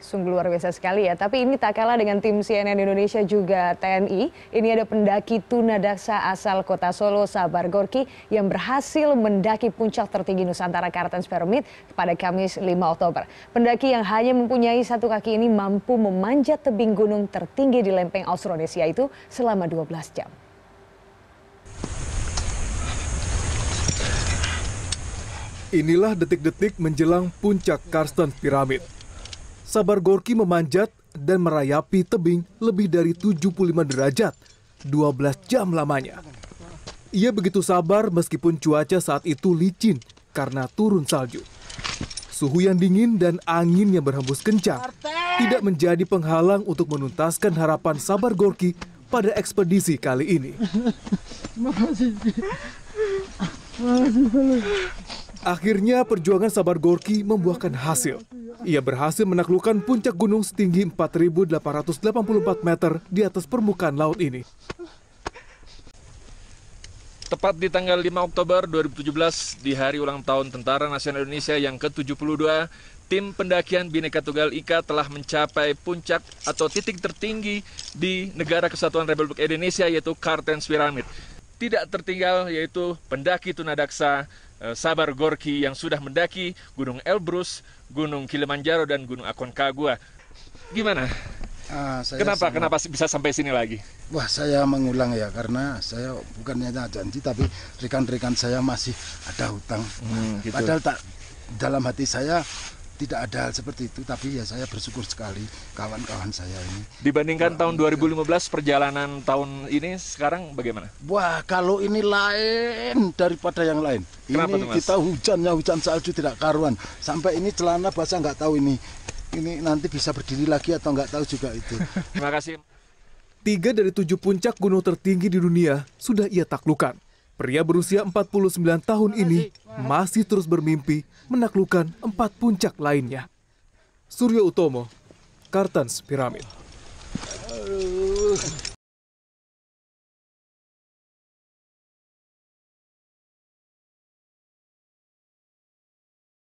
Sungguh luar biasa sekali ya. Tapi ini tak kalah dengan tim CNN Indonesia juga TNI. Ini ada pendaki tunadaksa asal kota Solo, Sabar Gorki, yang berhasil mendaki puncak tertinggi Nusantara Kartens Pyramid pada Kamis 5 Oktober. Pendaki yang hanya mempunyai satu kaki ini mampu memanjat tebing gunung tertinggi di lempeng Austronesia itu selama 12 jam. Inilah detik-detik menjelang puncak Karsten Piramid. Sabar Gorki memanjat dan merayapi tebing lebih dari 75 derajat 12 jam lamanya. Ia begitu sabar meskipun cuaca saat itu licin karena turun salju. Suhu yang dingin dan angin yang berhembus kencang tidak menjadi penghalang untuk menuntaskan harapan Sabar Gorki pada ekspedisi kali ini. Akhirnya perjuangan Sabar Gorki membuahkan hasil. Ia berhasil menaklukkan puncak gunung setinggi 4.884 meter di atas permukaan laut ini. Tepat di tanggal 5 Oktober 2017, di hari ulang tahun Tentara Nasional Indonesia yang ke-72, tim pendakian Bhinneka Tunggal Ika telah mencapai puncak atau titik tertinggi di negara kesatuan Republik Indonesia yaitu Kartens Pyramid. Tidak tertinggal yaitu pendaki tunadaksa Eh, Sabar Gorki yang sudah mendaki Gunung Elbrus, Gunung Kilimanjaro dan Gunung Aconcagua. Gimana? Uh, saya kenapa sama, kenapa bisa sampai sini lagi? Wah, saya mengulang ya karena saya bukannya janji tapi rekan-rekan saya masih ada hutang. Hmm, gitu. Padahal tak dalam hati saya tidak ada hal seperti itu tapi ya saya bersyukur sekali kawan-kawan saya ini dibandingkan tahun 2015 perjalanan tahun ini sekarang bagaimana wah kalau ini lain daripada yang lain Kenapa ini tuh, mas? kita hujannya hujan salju tidak karuan sampai ini celana basah nggak tahu ini ini nanti bisa berdiri lagi atau nggak tahu juga itu terima kasih Tiga dari tujuh puncak gunung tertinggi di dunia sudah ia taklukan. Pria berusia 49 tahun ini masih terus bermimpi menaklukkan empat puncak lainnya. Suryo Utomo, Kartans Piramid.